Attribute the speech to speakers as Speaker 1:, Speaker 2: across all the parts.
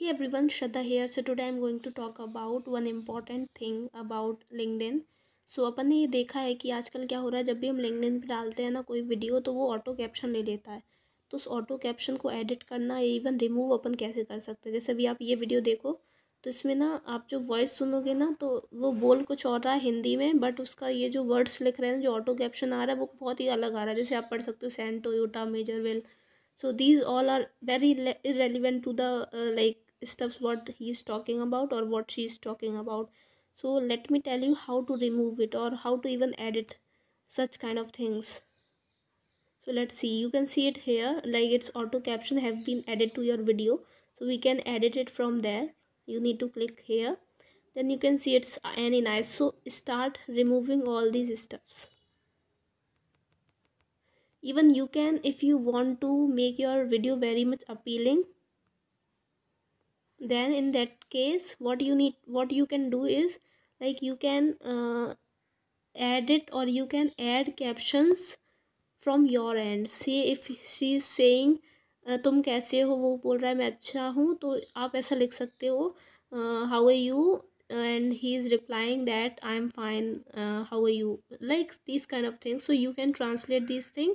Speaker 1: hey everyone shraddha here so today i'm going to talk about one important thing about linkedin so so, अपन ने ये देखा है कि आजकल क्या हो रहा है जब भी हम लिंकडिन पर डालते हैं ना कोई वीडियो तो वो ऑटो कैप्शन ले लेता है तो उस ऑटो कैप्शन को एडिट करना या इवन रिमूव अपन कैसे कर सकते हैं जैसे अभी आप ये वीडियो देखो तो इसमें ना आप जो वॉइस सुनोगे ना तो वो बोल कुछ और रहा है हिंदी में बट उसका ये जो वर्ड्स लिख रहे हैं जो ऑटो कैप्शन आ रहा है वो बहुत ही अलग आ रहा है जैसे आप पढ़ सकते हो saint Toyota major well so these all are very irrelevant to the like stuffs what he is talking about or what she is talking about so let me tell you how to remove it or how to even edit such kind of things so let's see you can see it here like its auto caption have been added to your video so we can edit it from there you need to click here then you can see it's any nice so start removing all these stuffs even you can if you want to make your video very much appealing then in that case what you need what you can do is like you can uh, add it or you can add captions from your end see if she is saying uh, तुम कैसे हो वो बोल रहा है मैं अच्छा हूँ तो आप ऐसा लिख सकते हो how are you and he's replying that i'm fine uh, how are you like these kind of things so you can translate these thing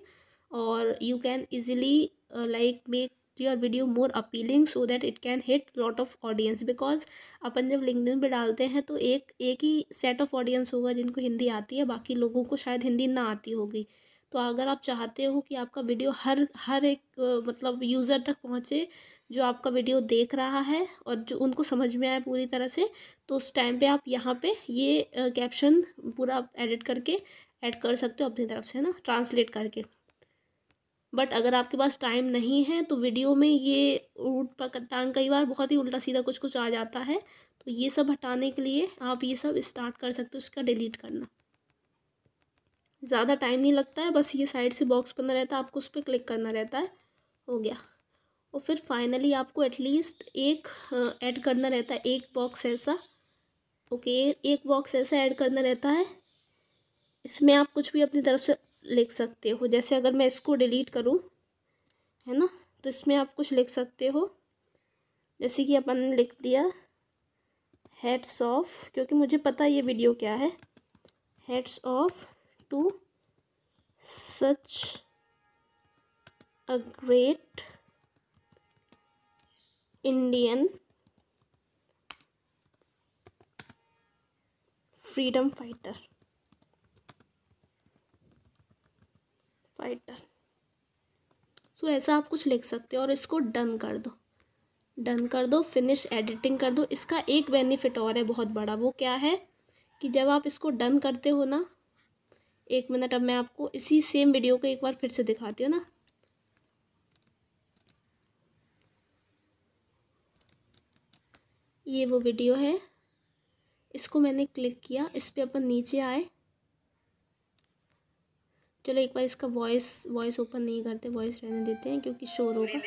Speaker 1: or you can easily uh, like make your video more appealing so that it can hit lot of audience because अपन जब LinkedIn पे डालते हैं तो एक एक ही set of audience होगा जिनको हिंदी आती है बाकी लोगों को शायद हिंदी ना आती होगी तो अगर आप चाहते हो कि आपका वीडियो हर हर एक मतलब यूज़र तक पहुंचे जो आपका वीडियो देख रहा है और जो उनको समझ में आए पूरी तरह से तो उस टाइम पे आप यहाँ पे ये कैप्शन पूरा एडिट करके ऐड कर सकते हो अपनी तरफ से ना ट्रांसलेट करके बट अगर आपके पास टाइम नहीं है तो वीडियो में ये ऊट पर टांग कई बार बहुत ही उल्टा सीधा कुछ कुछ आ जाता है तो ये सब हटाने के लिए आप ये सब स्टार्ट कर सकते हो इसका डिलीट करना ज़्यादा टाइम नहीं लगता है बस ये साइड से बॉक्स बना रहता है आपको उस पर क्लिक करना रहता है हो गया और फिर फाइनली आपको एटलीस्ट एक ऐड करना रहता है एक बॉक्स ऐसा ओके एक बॉक्स ऐसा ऐड करना रहता है इसमें आप कुछ भी अपनी तरफ से लिख सकते हो जैसे अगर मैं इसको डिलीट करूँ है ना तो इसमें आप कुछ लिख सकते हो जैसे कि अपन ने लिख दिया हेड्स ऑफ क्योंकि मुझे पता ये वीडियो क्या है heads off to such a great Indian freedom fighter spider so ऐसा आप कुछ लिख सकते हो और इसको डन कर दो डन कर दो फिनिश एडिटिंग कर दो इसका एक बेनिफिट और है बहुत बड़ा वो क्या है कि जब आप इसको डन करते हो ना एक मिनट अब मैं आपको इसी सेम वीडियो को एक बार फिर से दिखाती हूँ ना ये वो वीडियो है इसको मैंने क्लिक किया इस पर अपन नीचे आए चलो एक बार इसका वॉइस वॉइस ओपन नहीं करते वॉइस रहने देते हैं क्योंकि शोर होगा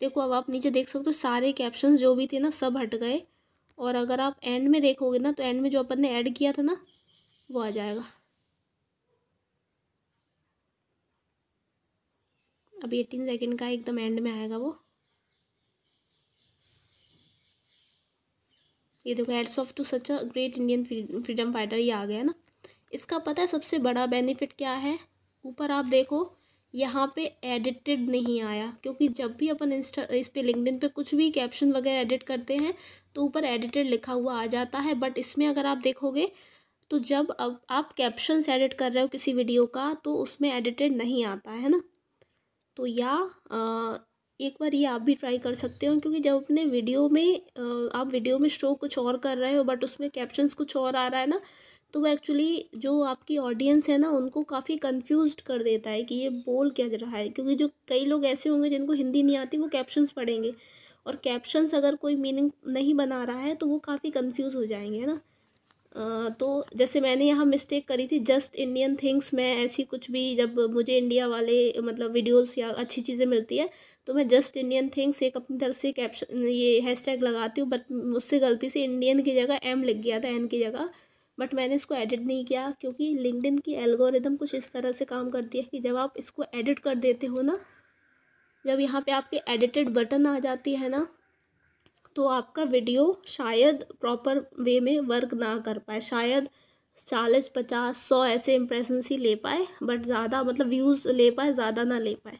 Speaker 1: देखो अब आप नीचे देख सकते हो सारे कैप्शन जो भी थे ना सब हट गए और अगर आप एंड में देखोगे ना तो एंड में जो अपन ने ऐड किया था ना वो आ जाएगा अभी एटीन सेकेंड का एकदम एंड में आएगा वो ये देखो heads off to such a great Indian freedom fighter ये आ गया ना इसका पता है सबसे बड़ा बेनिफिट क्या है ऊपर आप देखो यहाँ पे एडिटेड नहीं आया क्योंकि जब भी अपन इंस्टा इस पर लिंकडिन पे कुछ भी कैप्शन वगैरह एडिट करते हैं तो ऊपर एडिटेड लिखा हुआ आ जाता है बट इसमें अगर आप देखोगे तो जब अब आप कैप्शंस एडिट कर रहे हो किसी वीडियो का तो उसमें एडिटेड नहीं आता है ना तो या आ, एक बार ये आप भी ट्राई कर सकते हो क्योंकि जब अपने वीडियो में आप वीडियो में शो कुछ और कर रहे हो बट उसमें कैप्शन कुछ और आ रहा है ना तो वो एक्चुअली जो आपकी ऑडियंस है ना उनको काफ़ी कंफ्यूज कर देता है कि ये बोल क्या रहा है क्योंकि जो कई लोग ऐसे होंगे जिनको हिंदी नहीं आती वो कैप्शंस पढ़ेंगे और कैप्शंस अगर कोई मीनिंग नहीं बना रहा है तो वो काफ़ी कंफ्यूज हो जाएंगे है ना तो जैसे मैंने यहाँ मिस्टेक करी थी जस्ट इंडियन थिंग्स मैं ऐसी कुछ भी जब मुझे इंडिया वाले मतलब वीडियोस या अच्छी चीज़ें मिलती है तो मैं जस्ट इंडियन थिंग्स एक अपनी तरफ से कैप्शन ये हैशटैग लगाती हूँ बट मुझसे गलती से इंडियन की जगह एम लिख गया था एन की जगह बट मैंने इसको एडिट नहीं किया क्योंकि लिंकडिन की एल्गोरिदम कुछ इस तरह से काम करती है कि जब आप इसको एडिट कर देते हो ना जब यहाँ पे आपके एडिटेड बटन आ जाती है ना तो आपका वीडियो शायद प्रॉपर वे में वर्क ना कर पाए शायद चालीस पचास सौ ऐसे इम्प्रेशंस ही ले पाए बट ज़्यादा मतलब व्यूज़ ले पाए ज़्यादा ना ले पाए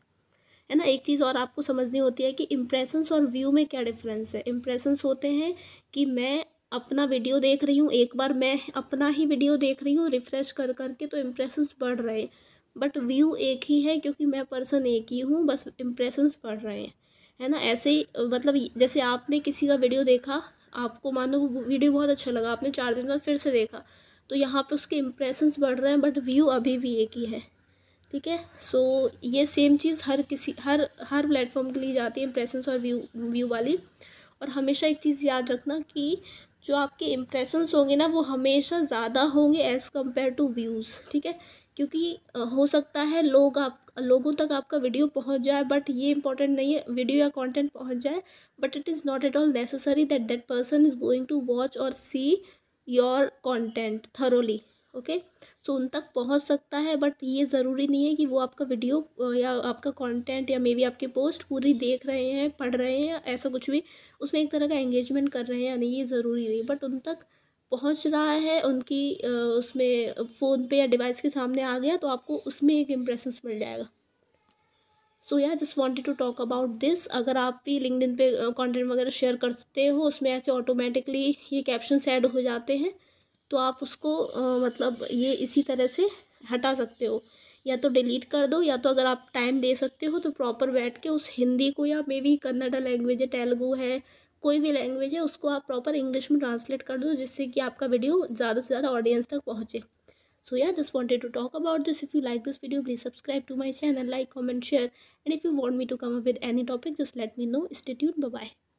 Speaker 1: है ना एक चीज़ और आपको समझनी होती है कि इम्प्रेशंस और व्यू में क्या डिफरेंस है इम्प्रेशंस होते हैं कि मैं अपना वीडियो देख रही हूँ एक बार मैं अपना ही वीडियो देख रही हूँ रिफ़्रेश कर करके तो इम्प्रेशंस बढ़ रहे हैं बट व्यू एक ही है क्योंकि मैं पर्सन एक ही हूँ बस इम्प्रेशंस बढ़ रहे हैं है ना ऐसे ही मतलब जैसे आपने किसी का वीडियो देखा आपको मानो वो वीडियो बहुत अच्छा लगा आपने चार दिन बाद फिर से देखा तो यहाँ पर उसके इम्प्रेशंस बढ़ रहे हैं बट व्यू अभी भी एक ही है ठीक है सो ये सेम चीज़ हर किसी हर हर प्लेटफॉर्म के लिए जाती है इम्प्रेशंस और व्यू व्यू वाली और हमेशा एक चीज़ याद रखना कि जो आपके इम्प्रेशंस होंगे ना वो हमेशा ज़्यादा होंगे एज़ कम्पेयर टू व्यूज़ ठीक है क्योंकि हो सकता है लोग आप लोगों तक आपका वीडियो पहुंच जाए बट ये इंपॉर्टेंट नहीं है वीडियो या कंटेंट पहुंच जाए but it is not at all necessary that that person is going to watch और see your content thoroughly okay so उन तक पहुंच सकता है बट ये ज़रूरी नहीं है कि वो आपका वीडियो या आपका कंटेंट या मे बी आपकी पोस्ट पूरी देख रहे हैं पढ़ रहे हैं या ऐसा कुछ भी उसमें एक तरह का एंगेजमेंट कर रहे हैं या नहीं ये ज़रूरी नहीं बट उन तक पहुंच रहा है उनकी उसमें फ़ोन पे या डिवाइस के सामने आ गया तो आपको उसमें एक इम्प्रेशन मिल जाएगा so yeah just wanted to talk about this अगर आप भी लिंकड पे कंटेंट वगैरह शेयर करते हो उसमें ऐसे ऑटोमेटिकली ये कैप्शन ऐड हो जाते हैं तो आप उसको आ, मतलब ये इसी तरह से हटा सकते हो या तो डिलीट कर दो या तो अगर आप टाइम दे सकते हो तो प्रॉपर बैठ के उस हिंदी को या मे बी कन्नडा लैंग्वेज है तेलुगू है कोई भी लैंग्वेज है उसको आप प्रॉपर इंग्लिश में ट्रांसलेट कर दो जिससे कि आपका वीडियो ज़्यादा से ज़्यादा ऑडियंस तक पहुँचे so yeah just wanted to talk about this if you like this video please subscribe to my channel like comment share and if you want me to come up with any topic just let me know institute bye bye